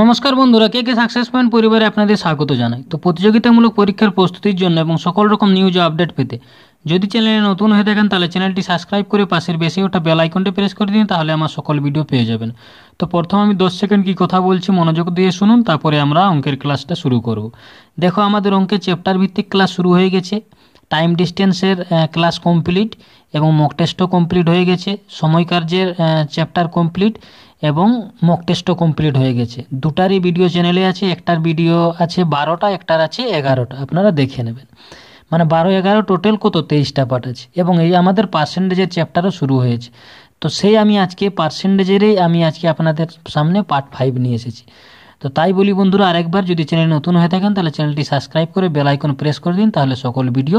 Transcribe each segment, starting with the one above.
নমস্কার বন্ধুরা কে কে success point পরিবারে আপনাদের স্বাগত জানাই তো প্রতিযোগিতামূলক পরীক্ষার প্রস্তুতির জন্য এবং সকল রকম নিউজ আপডেট পেতে যদি চ্যানেলে নতুন হয়ে থাকেন তাহলে চ্যানেলটি সাবস্ক্রাইব করে পাশের বেশি ওটা বেল আইকনটি প্রেস করে দিন তাহলে আমার সকল ভিডিও পেয়ে যাবেন তো প্রথম আমি দশ সেকেন্ড কি কথা বলছি মনোযোগ দিয়ে শুনুন তারপরে আমরা অঙ্কের ক্লাসটা শুরু করব দেখো আমাদের অঙ্কের চ্যাপ্টার ভিত্তিক ক্লাস শুরু হয়ে গেছে টাইম ডিস্টেন্সের ক্লাস কমপ্লিট এবং মক টেস্টও কমপ্লিট হয়ে গেছে সময় কার্যের চ্যাপ্টার কমপ্লিট এবং মক টেস্টও কমপ্লিট হয়ে গেছে দুটারই ভিডিও চ্যানেলে আছে একটার ভিডিও আছে বারোটা একটার আছে এগারোটা আপনারা দেখে নেবেন মানে বারো এগারো টোটাল কত তেইশটা পার্ট আছে এবং এই আমাদের পার্সেন্টেজের চ্যাপ্টারও শুরু হয়েছে তো সেই আমি আজকে পার্সেন্টেজেরই আমি আজকে আপনাদের সামনে পার্ট ফাইভ নিয়ে এসেছি তো তাই বলি বন্ধুরা আরেকবার যদি চ্যানেল নতুন হয়ে থাকেন তাহলে চ্যানেলটি সাবস্ক্রাইব করে বেল আইকন প্রেস করে দিন তাহলে সকল ভিডিও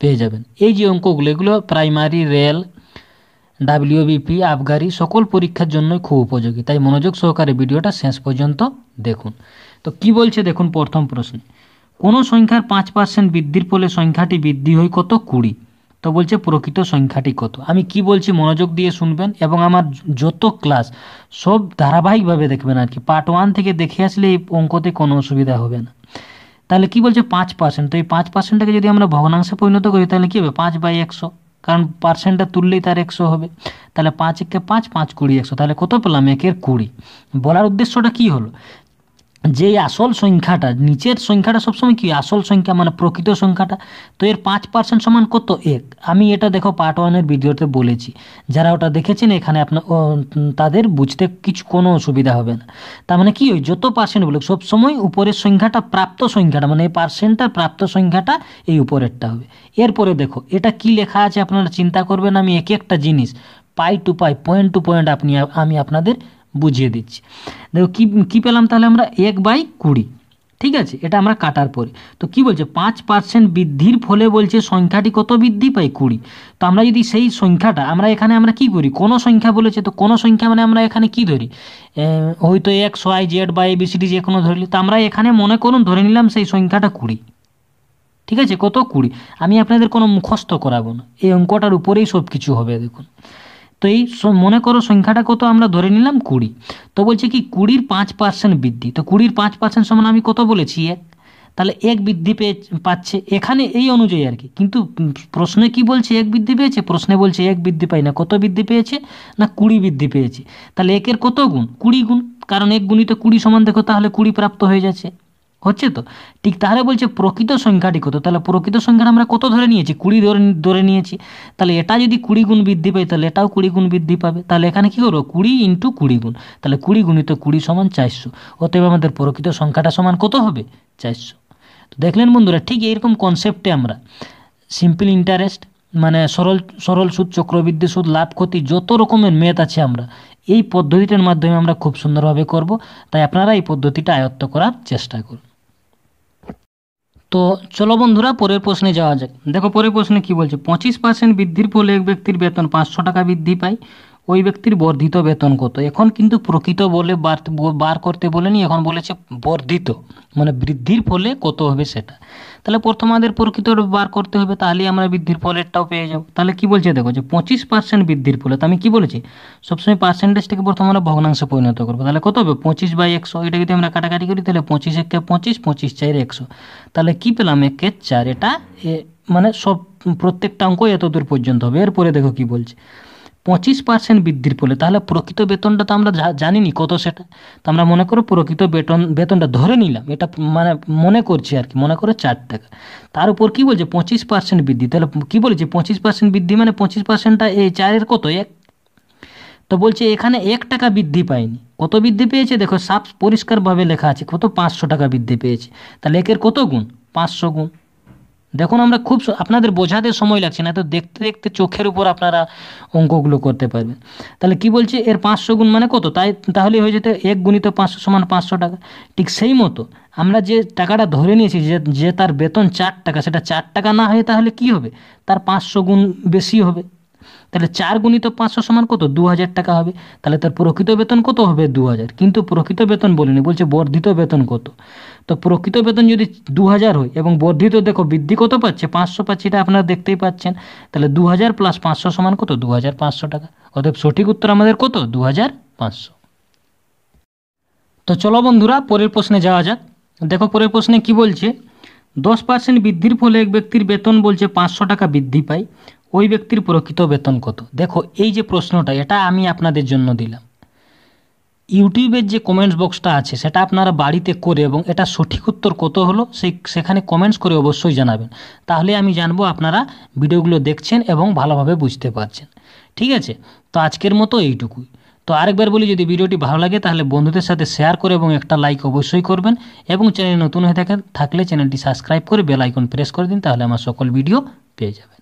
পেয়ে যাবেন এই যে অঙ্কগুলো এগুলো প্রাইমারি রেল ডাব্লিউবিপি আবগারি সকল পরীক্ষার জন্যই খুব উপযোগী তাই মনোযোগ সহকারে ভিডিওটা শেষ পর্যন্ত দেখুন তো কি বলছে দেখুন প্রথম প্রশ্ন কোনো সংখ্যার পাঁচ পার্সেন্ট বৃদ্ধির ফলে সংখ্যাটি বৃদ্ধি হয় কত কুড়ি তো বলছে প্রকৃত সংখ্যাটি কত আমি কি বলছি মনোযোগ দিয়ে শুনবেন এবং আমার যত ক্লাস সব ধারাবাহিকভাবে দেখবেন আর কি পার্ট ওয়ান থেকে দেখে আসলে এই অঙ্কতে কোনো অসুবিধা হবে না তাহলে কি বলছে পাঁচ পার্সেন্ট তো এই পাঁচ পার্সেন্টটাকে যদি আমরা ভগ্নাংশে পরিণত করি তাহলে কী হবে পাঁচ বাই একশো কারণ পার্সেন্টটা তুললেই তার একশো হবে তাহলে পাঁচ একে পাঁচ পাঁচ কুড়ি একশো তাহলে কত পেলাম একের কুড়ি বলার উদ্দেশ্যটা কি হলো যে আসল সংখ্যাটা নিচের সংখ্যাটা সবসময় কি আসল সংখ্যা মানে প্রকৃত সংখ্যাটা তো এর পাঁচ পার্সেন্ট সমান কত এক আমি এটা দেখো পার্ট ওয়ানের ভিডিওতে বলেছি যারা ওটা দেখেছেন এখানে আপনার তাদের বুঝতে কিছু কোনো অসুবিধা হবে না তার মানে কি ওই যত পার্সেন্ট বলুক সবসময় উপরের সংখ্যাটা প্রাপ্ত সংখ্যাটা মানে এই পার্সেন্টটা প্রাপ্ত সংখ্যাটা এই উপরেরটা হবে এরপরে দেখো এটা কি লেখা আছে আপনারা চিন্তা করবেন আমি এক একটা জিনিস pie to pie point to point আপনি আমি আপনাদের বুঝিয়ে দিচ্ছি দেখো কী কী পেলাম তাহলে আমরা এক বাই কুড়ি ঠিক আছে এটা আমরা কাটার পরে তো কি বলছে পাঁচ পার্সেন্ট বৃদ্ধির ফলে বলছে সংখ্যাটি কত বৃদ্ধি পাই কুড়ি তো আমরা যদি সেই সংখ্যাটা আমরা এখানে আমরা কি করি কোনো সংখ্যা বলেছে তো কোনো সংখ্যা মানে আমরা এখানে কি ধরি হয়তো এক্স ওয়াই জেড বা এবিসিডি যে কোনো ধরলি তো আমরা এখানে মনে করুন ধরে নিলাম সেই সংখ্যাটা কুড়ি ঠিক আছে কত কুড়ি আমি আপনাদের কোনো মুখস্থ করাবো না এই অঙ্কটার উপরেই সব কিছু হবে দেখুন তো এই মনে করো সংখ্যাটা কত আমরা ধরে নিলাম কুড়ি তো বলছে কি কুড়ির পাঁচ পার্সেন্ট বৃদ্ধি তো কুড়ির পাঁচ পার্সেন্ট সমান আমি কত বলেছি এক তাহলে এক বৃদ্ধি পেয়ে পাচ্ছে এখানে এই অনুযায়ী আর কি কিন্তু প্রশ্নে কি বলছে এক বৃদ্ধি পেয়েছে প্রশ্নে বলছে এক বৃদ্ধি পাই না কত বৃদ্ধি পেয়েছে না কুড়ি বৃদ্ধি পেয়েছে তাহলে একের কত গুণ কুড়ি গুণ কারণ এক গুণিত কুড়ি সমান দেখো তাহলে কুড়ি প্রাপ্ত হয়ে যাচ্ছে হচ্ছে তো ঠিক তাহলে বলছে প্রকৃত সংখ্যাটি কত তাহলে প্রকৃত সংখ্যাটা আমরা কত ধরে নিয়েছি কুড়ি ধরে ধরে নিয়েছি তাহলে এটা যদি কুড়ি গুণ বৃদ্ধি পায় তাহলে এটাও কুড়ি গুণ বৃদ্ধি পাবে তাহলে এখানে কী করবো কুড়ি ইন্টু কুড়ি গুণ তাহলে কুড়ি গুণিত কুড়ি সমান চারশো অতএব আমাদের প্রকৃত সংখ্যাটা সমান কত হবে চারশো তো দেখলেন বন্ধুরা ঠিক এইরকম কনসেপ্টে আমরা সিম্পল ইন্টারেস্ট মানে সরল সরল সুদ চক্রবৃদ্ধি সুদ লাভ ক্ষতি যত রকমের মেথ আছে আমরা এই পদ্ধতিটার মাধ্যমে আমরা খুব সুন্দরভাবে করব তাই আপনারা এই পদ্ধতিটা আয়ত্ত করার চেষ্টা করুন তো চলো বন্ধুরা পরের প্রশ্নে যাওয়া যাক দেখো পরের প্রশ্নে কি বলছে পঁচিশ পার্সেন্ট বৃদ্ধির ফলে এক ব্যক্তির বেতন পাঁচশো টাকা বৃদ্ধি পায় ওই ব্যক্তির বর্ধিত বেতন কত এখন কিন্তু প্রকৃত বলে বার করতে বলেনি এখন বলেছে বর্ধিত মানে বৃদ্ধির ফলে কত হবে সেটা তাহলে প্রথম আমাদের প্রকৃত বার করতে হবে তাহলেই আমরা বৃদ্ধির ফলেরটাও পেয়ে যাবো তাহলে কি বলছে দেখো যে পঁচিশ পার্সেন্ট বৃদ্ধির ফলে তো আমি কি বলেছি সবসময় পার্সেন্টেজটাকে প্রথম আমরা ভগ্নাংশে পরিণত করবো তাহলে কত হবে পঁচিশ বাই একশো এটা যদি আমরা কাটাকাটি করি তাহলে পঁচিশ একে পঁচিশ পঁচিশ চার একশো তাহলে কি পেলাম একে চার এটা মানে সব প্রত্যেকটা অঙ্ক এত দূর পর্যন্ত হবে এরপরে দেখো কি বলছে পঁচিশ পার্সেন্ট বৃদ্ধির ফলে তাহলে প্রকৃত বেতনটা তো আমরা জানিনি কত সেটা তো আমরা মনে করো প্রকৃত বেতন বেতনটা ধরে নিলাম এটা মানে মনে করছি আর কি মনে করো চার টাকা তার উপর কী বলছে পঁচিশ পার্সেন্ট বৃদ্ধি তাহলে কী বলছে পঁচিশ পার্সেন্ট বৃদ্ধি মানে পঁচিশ পার্সেন্টটা এই চারের কত এক তো বলছে এখানে এক টাকা বৃদ্ধি পায়নি কত বৃদ্ধি পেয়েছে দেখো সাফ পরিষ্কারভাবে লেখা আছে কত পাঁচশো টাকা বৃদ্ধি পেয়েছে তাহলে একের কত গুণ পাঁচশো গুণ দেখুন আমরা খুব আপনাদের বোঝাতে সময় লাগছে না তো দেখতে দেখতে চোখের উপর আপনারা অঙ্কগুলো করতে পারবেন তাহলে কি বলছে এর পাঁচশো গুণ মানে কত তাই তাহলে হয়ে যেতে এক গুণিত পাঁচশো সমান পাঁচশো টাকা ঠিক সেই মতো আমরা যে টাকাটা ধরে নিয়েছি যে যে তার বেতন চার টাকা সেটা চার টাকা না হয়ে তাহলে কি হবে তার পাঁচশো গুণ বেশি হবে তাহলে চার গুণিত পাঁচশো সমান কত দু হাজার টাকা হবে তাহলে তার প্রকৃত বেতন কত হবে দু হাজার কিন্তু প্রকৃত বেতন বলিনি বলছে বর্ধিত বেতন কত তো প্রকৃত বেতন যদি দু হাজার হয় এবং বর্ধিত দেখো বৃদ্ধি কত পাচ্ছে পাঁচশো পাচ্ছে এটা আপনারা দেখতেই পাচ্ছেন তাহলে দু হাজার প্লাস পাঁচশো সমান কত দু হাজার পাঁচশো টাকা অতএব সঠিক উত্তর আমাদের কত দু হাজার পাঁচশো তো চলো বন্ধুরা পরের প্রশ্নে যাওয়া যাক দেখো পরের প্রশ্নে কি বলছে দশ পার্সেন্ট বৃদ্ধির ফলে এক ব্যক্তির বেতন বলছে পাঁচশো টাকা বৃদ্ধি পায় ওই ব্যক্তির প্রকৃত বেতন কত দেখো এই যে প্রশ্নটা এটা আমি আপনাদের জন্য দিলাম ইউটিউবের যে কমেন্টস বক্সটা আছে সেটা আপনারা বাড়িতে করে এবং এটা সঠিক উত্তর কত হলো সেই সেখানে কমেন্টস করে অবশ্যই জানাবেন তাহলে আমি জানবো আপনারা ভিডিওগুলো দেখছেন এবং ভালোভাবে বুঝতে পারছেন ঠিক আছে তো আজকের মতো এইটুকুই তো আরেকবার বলি যদি ভিডিওটি ভালো লাগে তাহলে বন্ধুদের সাথে শেয়ার করে এবং একটা লাইক অবশ্যই করবেন এবং চ্যানেল নতুন হয়ে থাকে থাকলে চ্যানেলটি সাবস্ক্রাইব করে বেল আইকন প্রেস করে দিন তাহলে আমার সকল ভিডিও পেয়ে যাবেন